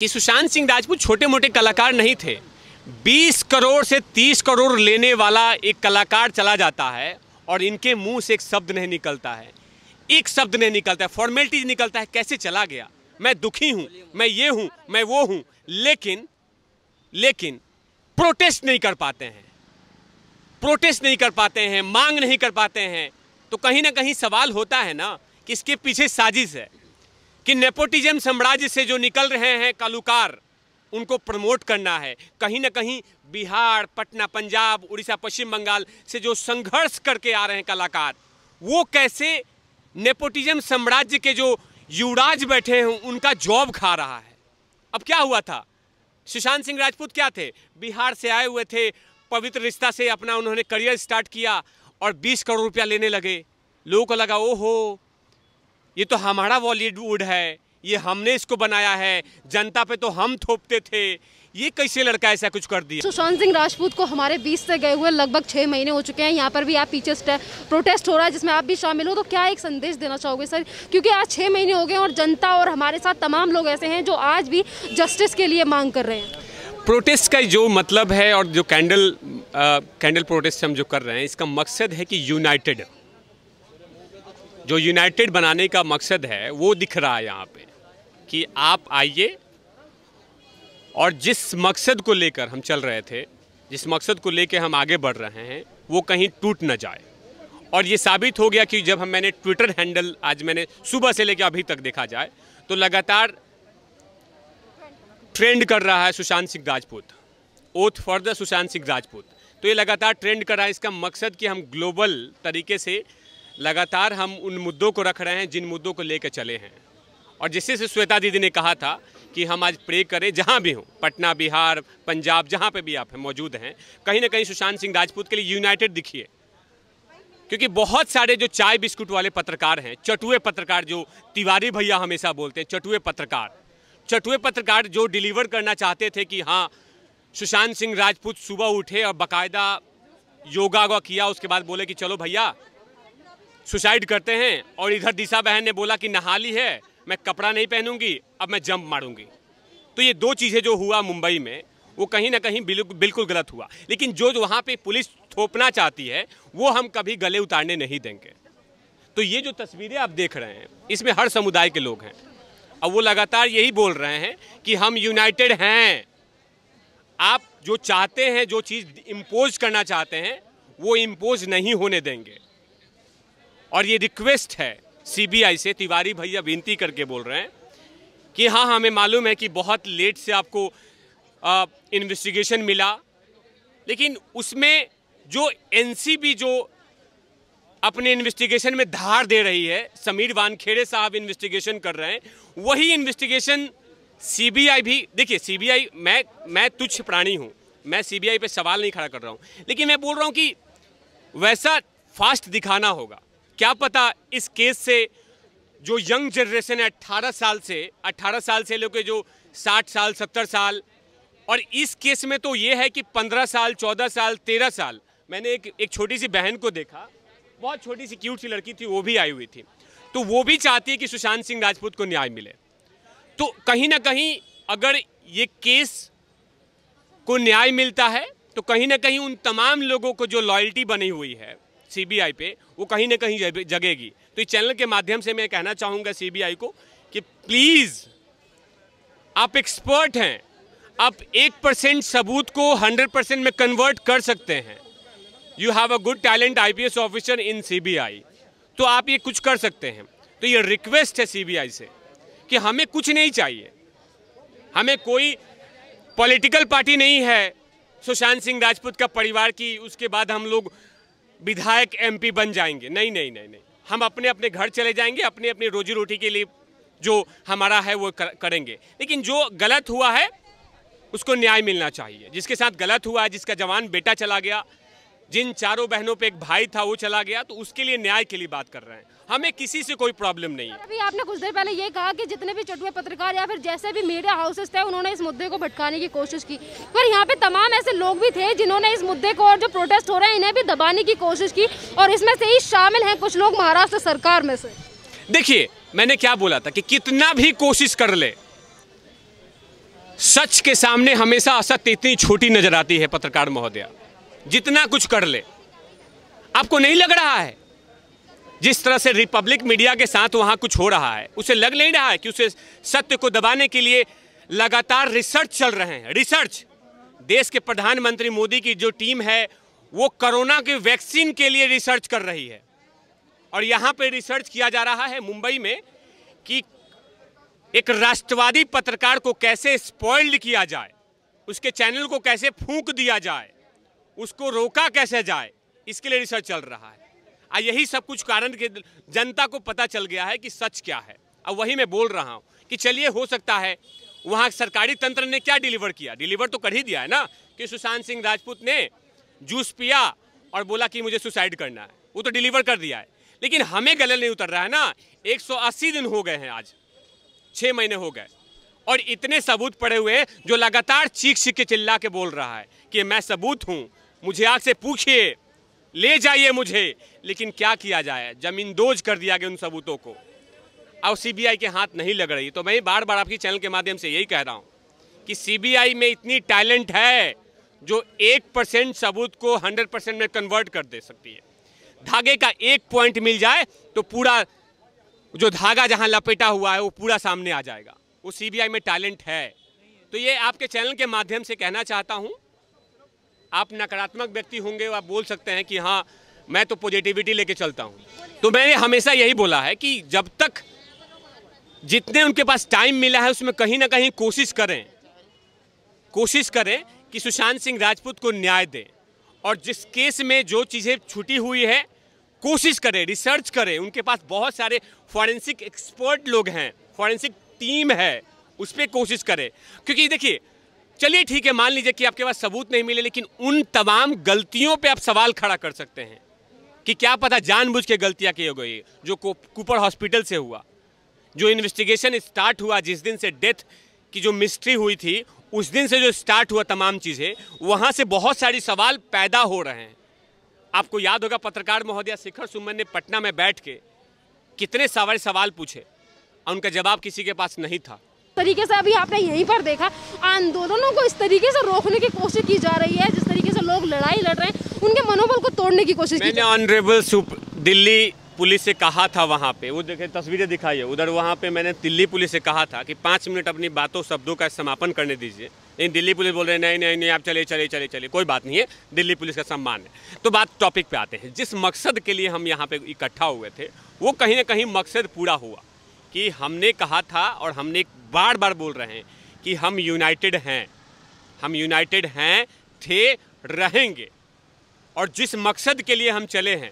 कि सुशांत सिंह राजपूत छोटे मोटे कलाकार नहीं थे 20 करोड़ से 30 करोड़ लेने वाला एक कलाकार चला जाता है और इनके मुंह से एक शब्द नहीं निकलता है एक शब्द नहीं निकलता है फॉर्मेलिटीज निकलता है कैसे चला गया मैं दुखी हूं मैं ये हूं मैं वो हूँ लेकिन लेकिन प्रोटेस्ट नहीं कर पाते हैं प्रोटेस्ट नहीं कर पाते हैं मांग नहीं कर पाते हैं तो कहीं ना कहीं सवाल होता है ना कि इसके पीछे साजिश है कि नेपोटिज्म साम्राज्य से जो निकल रहे हैं कलुकार उनको प्रमोट करना है कहीं ना कहीं बिहार पटना पंजाब उड़ीसा पश्चिम बंगाल से जो संघर्ष करके आ रहे हैं कलाकार वो कैसे नेपोटिज्म साम्राज्य के जो युवराज बैठे हैं उनका जॉब खा रहा है अब क्या हुआ था सुशांत सिंह राजपूत क्या थे बिहार से आए हुए थे पवित्र रिश्ता से अपना उन्होंने करियर स्टार्ट किया और 20 करोड़ रुपया लेने लगे लोगों को लगा ओहो ये तो हमारा बॉलीवुड है ये हमने इसको बनाया है जनता पे तो हम थोपते थे ये कैसे लड़का ऐसा कुछ कर दिया सुशांत सिंह राजपूत को हमारे बीच से गए हुए लगभग छह महीने हो चुके हैं यहाँ पर भी आप पीछे प्रोटेस्ट हो रहा है जिसमें आप भी शामिल हो तो क्या एक संदेश देना चाहोगे सर क्योंकि आज छह महीने हो गए और जनता और हमारे साथ तमाम लोग ऐसे हैं जो आज भी जस्टिस के लिए मांग कर रहे हैं प्रोटेस्ट का जो मतलब है और जो कैंडल कैंडल प्रोटेस्ट हम जो कर रहे हैं इसका मकसद है कि यूनाइटेड जो यूनाइटेड बनाने का मकसद है वो दिख रहा है यहाँ पे कि आप आइए और जिस मकसद को लेकर हम चल रहे थे जिस मकसद को लेकर हम आगे बढ़ रहे हैं वो कहीं टूट ना जाए और ये साबित हो गया कि जब हम मैंने ट्विटर हैंडल आज मैंने सुबह से लेकर अभी तक देखा जाए तो लगातार ट्रेंड कर रहा है Sushant Singh Rajput oath for the Sushant Singh Rajput तो ये लगातार ट्रेंड कर रहा है इसका मकसद कि हम ग्लोबल तरीके से लगातार हम उन मुद्दों को रख रहे हैं जिन मुद्दों को लेकर चले हैं और जिससे से श्वेता दीदी ने कहा था कि हम आज प्रे करें जहाँ भी हों पटना बिहार पंजाब जहाँ पे भी आप हैं मौजूद हैं कहीं ना कहीं सुशांत सिंह राजपूत के लिए यूनाइटेड दिखिए क्योंकि बहुत सारे जो चाय बिस्कुट वाले पत्रकार हैं चटुए पत्रकार जो तिवारी भैया हमेशा बोलते हैं चटुए पत्रकार चटुए पत्रकार जो डिलीवर करना चाहते थे कि हाँ सुशांत सिंह राजपूत सुबह उठे और बाकायदा योगा किया उसके बाद बोले कि चलो भैया सुसाइड करते हैं और इधर दिशा बहन ने बोला कि नहाली है मैं कपड़ा नहीं पहनूंगी अब मैं जंप मारूंगी तो ये दो चीज़ें जो हुआ मुंबई में वो कहीं ना कहीं बिल्कुल गलत हुआ लेकिन जो जो वहाँ पर पुलिस थोपना चाहती है वो हम कभी गले उतारने नहीं देंगे तो ये जो तस्वीरें आप देख रहे हैं इसमें हर समुदाय के लोग हैं और वो लगातार यही बोल रहे हैं कि हम यूनाइटेड हैं आप जो चाहते हैं जो चीज़ इम्पोज करना चाहते हैं वो इम्पोज नहीं होने देंगे और ये रिक्वेस्ट है सीबीआई से तिवारी भैया विनती करके बोल रहे हैं कि हाँ, हाँ हमें मालूम है कि बहुत लेट से आपको इन्वेस्टिगेशन मिला लेकिन उसमें जो एनसीबी जो अपने इन्वेस्टिगेशन में धार दे रही है समीर वानखेड़े साहब इन्वेस्टिगेशन कर रहे हैं वही इन्वेस्टिगेशन सीबीआई भी देखिए सीबीआई मैं मैं तुच्छ प्राणी हूँ मैं सीबीआई पे सवाल नहीं खड़ा कर रहा हूँ लेकिन मैं बोल रहा हूँ कि वैसा फास्ट दिखाना होगा क्या पता इस केस से जो यंग जनरेशन है अट्ठारह साल से अट्ठारह साल से लेकर जो साठ साल सत्तर साल और इस केस में तो ये है कि पंद्रह साल चौदह साल तेरह साल मैंने एक एक छोटी सी बहन को देखा बहुत छोटी सी क्यूट सी लड़की थी वो भी आई हुई थी तो वो भी चाहती है कि सुशांत सिंह राजपूत को न्याय मिले तो कहीं ना कहीं अगर ये केस को न्याय मिलता है तो कहीं ना कहीं उन तमाम लोगों को जो लॉयल्टी बनी हुई है सीबीआई पे वो कहीं ना कहीं जगेगी तो इस चैनल के माध्यम से मैं कहना चाहूँगा सीबीआई को कि प्लीज़ आप एक्सपर्ट हैं आप एक परसेंट सबूत को हंड्रेड परसेंट में कन्वर्ट कर सकते हैं you have a good talent IPS officer in CBI तो आप ये कुछ कर सकते हैं तो ये रिक्वेस्ट है सीबीआई से कि हमें कुछ नहीं चाहिए हमें कोई पॉलिटिकल पार्टी नहीं है सुशांत सिंह राजपूत का परिवार की उसके बाद हम लोग विधायक एमपी बन जाएंगे नहीं नहीं नहीं नहीं हम अपने अपने घर चले जाएंगे अपने अपनी रोजी रोटी के लिए जो हमारा है वो करेंगे लेकिन जो गलत हुआ है उसको न्याय मिलना चाहिए जिसके साथ गलत हुआ है जिसका जवान बेटा चला गया जिन चारों बहनों पे एक भाई था वो चला गया तो उसके लिए न्याय के लिए बात कर रहे हैं हमें किसी से कोई प्रॉब्लम नहीं है अभी आपने कुछ देर पहले ये कहा कि जितने भी चटुए पत्रकार या फिर जैसे भी मीडिया हाउसेस थे उन्होंने इस मुद्दे को भटकाने की कोशिश की पर यहाँ पे तमाम ऐसे लोग भी थे जिन्होंने इस मुद्दे को और जो प्रोटेस्ट हो रहे हैं इन्हें भी दबाने की कोशिश की और इसमें से ही शामिल है कुछ लोग महाराष्ट्र सरकार में से देखिए मैंने क्या बोला था कि कितना भी कोशिश कर ले सच के सामने हमेशा असत्य इतनी छोटी नजर आती है पत्रकार महोदया जितना कुछ कर ले आपको नहीं लग रहा है जिस तरह से रिपब्लिक मीडिया के साथ वहां कुछ हो रहा है उसे लग नहीं रहा है कि उसे सत्य को दबाने के लिए लगातार रिसर्च चल रहे हैं रिसर्च देश के प्रधानमंत्री मोदी की जो टीम है वो कोरोना के वैक्सीन के लिए रिसर्च कर रही है और यहाँ पे रिसर्च किया जा रहा है मुंबई में कि एक राष्ट्रवादी पत्रकार को कैसे स्पॉइल्ड किया जाए उसके चैनल को कैसे फूंक दिया जाए उसको रोका कैसे जाए इसके लिए रिसर्च चल रहा है और यही सब कुछ कारण के जनता को पता चल गया है कि सच क्या है अब वही मैं बोल रहा हूँ कि चलिए हो सकता है वहाँ सरकारी तंत्र ने क्या डिलीवर किया डिलीवर तो कर ही दिया है ना कि सुशांत सिंह राजपूत ने जूस पिया और बोला कि मुझे सुसाइड करना है वो तो डिलीवर कर दिया है लेकिन हमें गले नहीं उतर रहा है ना 180 दिन हो गए हैं आज छः महीने हो गए और इतने सबूत पड़े हुए जो लगातार चीख चीख के चिल्ला के बोल रहा है कि मैं सबूत हूँ मुझे आग से पूछिए ले जाइए मुझे लेकिन क्या किया जाए जमीन दोज कर दिया गया उन सबूतों को अब सीबीआई के हाथ नहीं लग रही तो मैं बार बार आपकी चैनल के माध्यम से यही कह रहा हूँ कि सीबीआई में इतनी टैलेंट है जो एक परसेंट सबूत को हंड्रेड परसेंट में कन्वर्ट कर दे सकती है धागे का एक पॉइंट मिल जाए तो पूरा जो धागा जहां लपेटा हुआ है वो पूरा सामने आ जाएगा वो सी में टैलेंट है तो ये आपके चैनल के माध्यम से कहना चाहता हूँ आप नकारात्मक व्यक्ति होंगे आप बोल सकते हैं कि हाँ मैं तो पॉजिटिविटी लेके चलता हूँ तो मैंने हमेशा यही बोला है कि जब तक जितने उनके पास टाइम मिला है उसमें कहीं ना कहीं कोशिश करें कोशिश करें कि सुशांत सिंह राजपूत को न्याय दें और जिस केस में जो चीज़ें छुटी हुई है कोशिश करें रिसर्च करें उनके पास बहुत सारे फॉरेंसिक एक्सपर्ट लोग हैं फॉरेंसिक टीम है उस पर कोशिश करें क्योंकि देखिए चलिए ठीक है मान लीजिए कि आपके पास सबूत नहीं मिले लेकिन उन तमाम गलतियों पे आप सवाल खड़ा कर सकते हैं कि क्या पता जानबूझ के गलतियाँ की हो गई जो कुपर हॉस्पिटल से हुआ जो इन्वेस्टिगेशन स्टार्ट हुआ जिस दिन से डेथ की जो मिस्ट्री हुई थी उस दिन से जो स्टार्ट हुआ तमाम चीज़ें वहाँ से बहुत सारी सवाल पैदा हो रहे हैं आपको याद होगा पत्रकार महोदया शिखर सुमन ने पटना में बैठ के कितने सारे सवाल पूछे और उनका जवाब किसी के पास नहीं था तरीके से अभी आपने यहीं पर देखा आंदोलनों को इस तरीके से रोकने की कोशिश की जा रही है जिस तरीके से लोग लड़ाई लड़ रहे हैं उनके मनोबल को तोड़ने की कोशिश की ऑनरेबल सुप दिल्ली पुलिस से कहा था वहाँ पे वो देखे तस्वीरें दिखाई है उधर वहाँ पे मैंने दिल्ली पुलिस से कहा था कि पाँच मिनट अपनी बातों शब्दों का समापन करने दीजिए लेकिन दिल्ली पुलिस बोल रहे हैं नहीं नहीं नहीं आप चले चले चले चले कोई बात नहीं है दिल्ली पुलिस का सम्मान है तो बात टॉपिक पे आते हैं जिस मकसद के लिए हम यहाँ पे इकट्ठा हुए थे वो कहीं ना कहीं मकसद पूरा हुआ कि हमने कहा था और हमने बार बार बोल रहे हैं कि हम यूनाइटेड हैं हम यूनाइटेड हैं थे रहेंगे और जिस मकसद के लिए हम चले हैं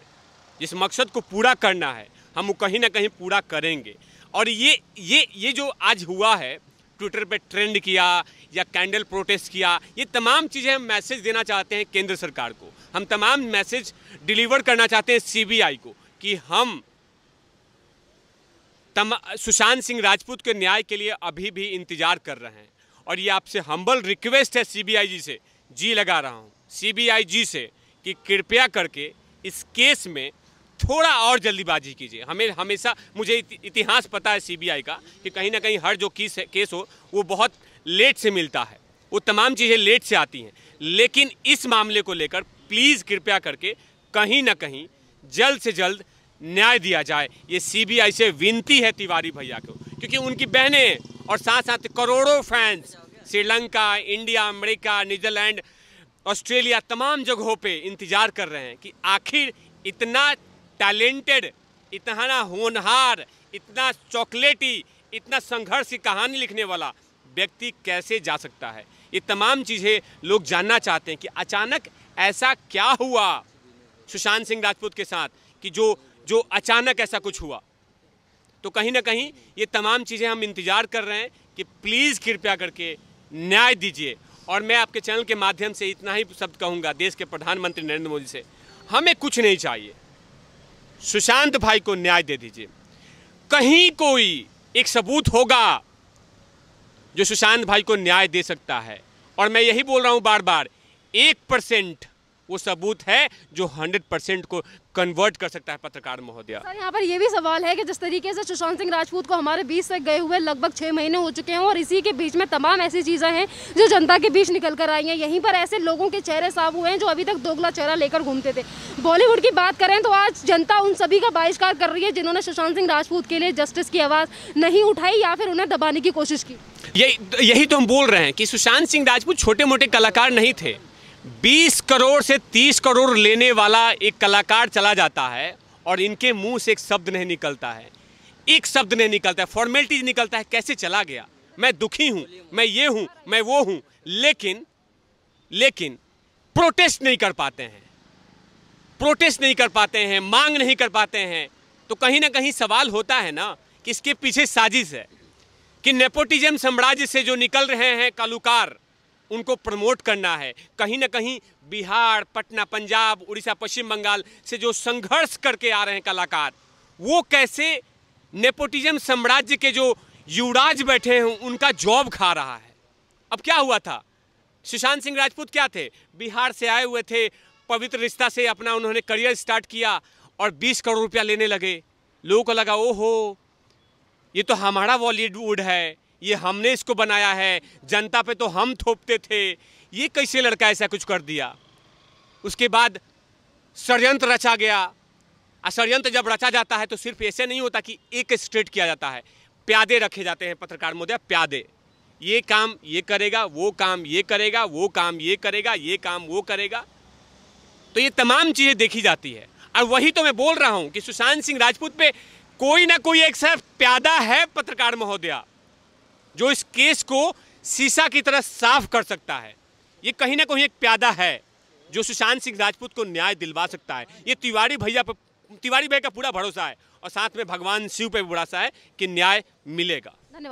जिस मकसद को पूरा करना है हम वो कहीं ना कहीं पूरा करेंगे और ये ये ये जो आज हुआ है ट्विटर पे ट्रेंड किया या कैंडल प्रोटेस्ट किया ये तमाम चीज़ें हम मैसेज देना चाहते हैं केंद्र सरकार को हम तमाम मैसेज डिलीवर करना चाहते हैं सीबीआई को कि हम तम सुशांत सिंह राजपूत के न्याय के लिए अभी भी इंतजार कर रहे हैं और ये आपसे हम्बल रिक्वेस्ट है सीबीआई जी से जी लगा रहा हूँ सीबीआई जी से कि कृपया करके इस केस में थोड़ा और जल्दीबाजी कीजिए हमें हमेशा मुझे इतिहास पता है सीबीआई का कि कहीं ना कहीं हर जो केस केस हो वो बहुत लेट से मिलता है वो तमाम चीज़ें लेट से आती हैं लेकिन इस मामले को लेकर प्लीज़ कृपया करके कहीं ना कहीं जल्द से जल्द न्याय दिया जाए ये सीबीआई से विनती है तिवारी भैया को क्योंकि उनकी बहनें और साथ साथ करोड़ों fans Sri Lanka India America Netherland Australia तमाम जगहों पे इंतज़ार कर रहे हैं कि आखिर इतना टैलेंटेड इतना होनहार इतना चॉकलेटी इतना संघर्ष की कहानी लिखने वाला व्यक्ति कैसे जा सकता है ये तमाम चीज़ें लोग जानना चाहते हैं कि अचानक ऐसा क्या हुआ सुशांत सिंह राजपूत के साथ कि जो जो अचानक ऐसा कुछ हुआ तो कहीं ना कहीं ये तमाम चीज़ें हम इंतज़ार कर रहे हैं कि प्लीज़ कृपया करके न्याय दीजिए और मैं आपके चैनल के माध्यम से इतना ही शब्द कहूँगा देश के प्रधानमंत्री नरेंद्र मोदी से हमें कुछ नहीं चाहिए सुशांत भाई को न्याय दे दीजिए कहीं कोई एक सबूत होगा जो सुशांत भाई को न्याय दे सकता है और मैं यही बोल रहा हूँ बार बार एक परसेंट वो सबूत है जो 100 परसेंट को कन्वर्ट कर सकता है पत्रकार महोदया यहाँ पर ये भी सवाल है कि जिस तरीके से सुशांत सिंह राजपूत को हमारे बीच से गए हुए लगभग छः महीने हो चुके हैं और इसी के बीच में तमाम ऐसी चीज़ें हैं जो जनता के बीच निकल कर आई हैं यहीं पर ऐसे लोगों के चेहरे साफ हुए हैं जो अभी तक दोगला चेहरा लेकर घूमते थे बॉलीवुड की बात करें तो आज जनता उन सभी का बहिष्कार कर रही है जिन्होंने सुशांत सिंह राजपूत के लिए जस्टिस की आवाज़ नहीं उठाई या फिर उन्हें दबाने की कोशिश की यही यही तो हम बोल रहे हैं कि सुशांत सिंह राजपूत छोटे मोटे कलाकार नहीं थे 20 करोड़ से 30 करोड़ लेने वाला एक कलाकार चला जाता है और इनके मुंह से एक शब्द नहीं निकलता है एक शब्द नहीं निकलता है फॉर्मेलिटीज निकलता है कैसे चला गया मैं दुखी हूं मैं ये हूं मैं वो हूं लेकिन लेकिन प्रोटेस्ट नहीं कर पाते हैं प्रोटेस्ट नहीं कर पाते हैं मांग नहीं कर पाते हैं तो कहीं ना कहीं सवाल होता है ना कि इसके पीछे साजिश है कि नेपोटिज्म साम्राज्य से जो निकल रहे हैं कलुकार उनको प्रमोट करना है कहीं ना कहीं बिहार पटना पंजाब उड़ीसा पश्चिम बंगाल से जो संघर्ष करके आ रहे हैं कलाकार वो कैसे नेपोटिज्म साम्राज्य के जो युवराज बैठे हैं उनका जॉब खा रहा है अब क्या हुआ था सुशांत सिंह राजपूत क्या थे बिहार से आए हुए थे पवित्र रिश्ता से अपना उन्होंने करियर स्टार्ट किया और 20 करोड़ रुपया लेने लगे लोगों को लगा हो ये तो हमारा बॉलीवुड है ये हमने इसको बनाया है जनता पे तो हम थोपते थे ये कैसे लड़का ऐसा कुछ कर दिया उसके बाद षडयंत्र रचा गया और षडयंत्र जब रचा जाता है तो सिर्फ ऐसे नहीं होता कि एक स्ट्रेट किया जाता है प्यादे रखे जाते हैं पत्रकार महोदय प्यादे ये काम ये करेगा वो काम ये करेगा वो काम ये करेगा ये काम वो करेगा तो ये तमाम चीज़ें देखी जाती है और वही तो मैं बोल रहा हूँ कि सुशांत सिंह राजपूत पे कोई ना कोई एक सर प्यादा है पत्रकार महोदया जो इस केस को शीशा की तरह साफ कर सकता है ये कहीं ना कहीं एक प्यादा है जो सुशांत सिंह राजपूत को न्याय दिलवा सकता है ये तिवारी भैया तिवारी भाई का पूरा भरोसा है और साथ में भगवान शिव पे भी भरोसा है कि न्याय मिलेगा